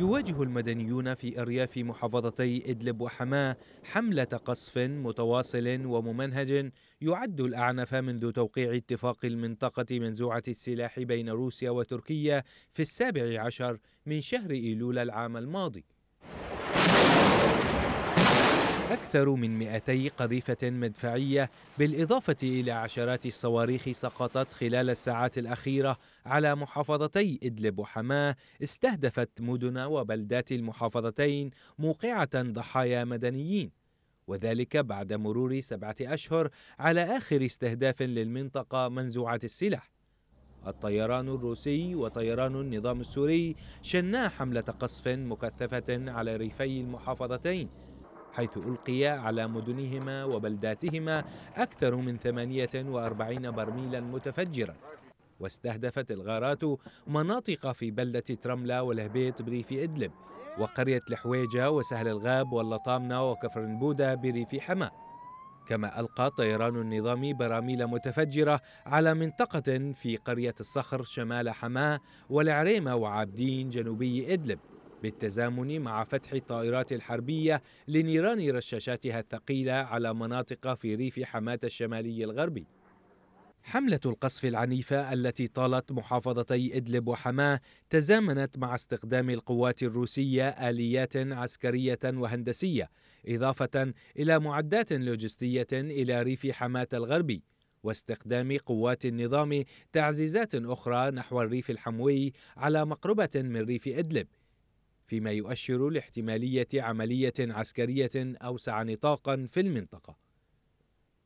يواجه المدنيون في أرياف محافظتي إدلب وحماة حملة قصف متواصل وممنهج يعد الأعنف منذ توقيع اتفاق المنطقة منزوعة السلاح بين روسيا وتركيا في السابع عشر من شهر إيلول العام الماضي أكثر من 200 قذيفة مدفعية بالإضافة إلى عشرات الصواريخ سقطت خلال الساعات الأخيرة على محافظتي إدلب وحماة استهدفت مدن وبلدات المحافظتين موقعة ضحايا مدنيين وذلك بعد مرور سبعة أشهر على آخر استهداف للمنطقة منزوعة السلاح الطيران الروسي وطيران النظام السوري شنا حملة قصف مكثفة على ريفي المحافظتين حيث ألقي على مدنهما وبلداتهما أكثر من 48 برميلا متفجرا واستهدفت الغارات مناطق في بلدة ترملة والهبيت بريف إدلب وقرية الحويجة وسهل الغاب واللطامنة وكفرن بودا بريف حما كما ألقى طيران النظام براميل متفجرة على منطقة في قرية الصخر شمال حماة والعريمة وعابدين جنوبي إدلب بالتزامن مع فتح الطائرات الحربية لنيران رشاشاتها الثقيلة على مناطق في ريف حماة الشمالي الغربي حملة القصف العنيفة التي طالت محافظتي إدلب وحماة تزامنت مع استخدام القوات الروسية آليات عسكرية وهندسية إضافة إلى معدات لوجستية إلى ريف حماة الغربي واستخدام قوات النظام تعزيزات أخرى نحو الريف الحموي على مقربة من ريف إدلب فيما يؤشر لاحتمالية عملية عسكرية أوسع نطاقا في المنطقة.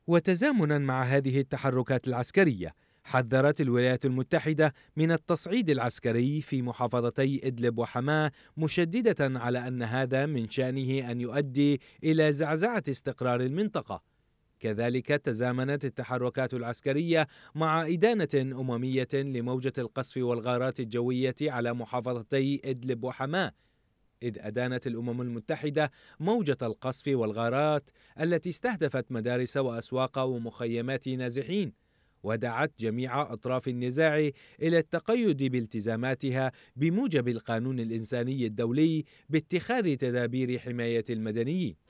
وتزامنا مع هذه التحركات العسكرية، حذرت الولايات المتحدة من التصعيد العسكري في محافظتي إدلب وحماة مشددة على أن هذا من شأنه أن يؤدي إلى زعزعة استقرار المنطقة. كذلك تزامنت التحركات العسكرية مع إدانة أممية لموجة القصف والغارات الجوية على محافظتي إدلب وحماة إذ أدانت الأمم المتحدة موجة القصف والغارات التي استهدفت مدارس وأسواق ومخيمات نازحين ودعت جميع أطراف النزاع إلى التقيد بالتزاماتها بموجب القانون الإنساني الدولي باتخاذ تدابير حماية المدنيين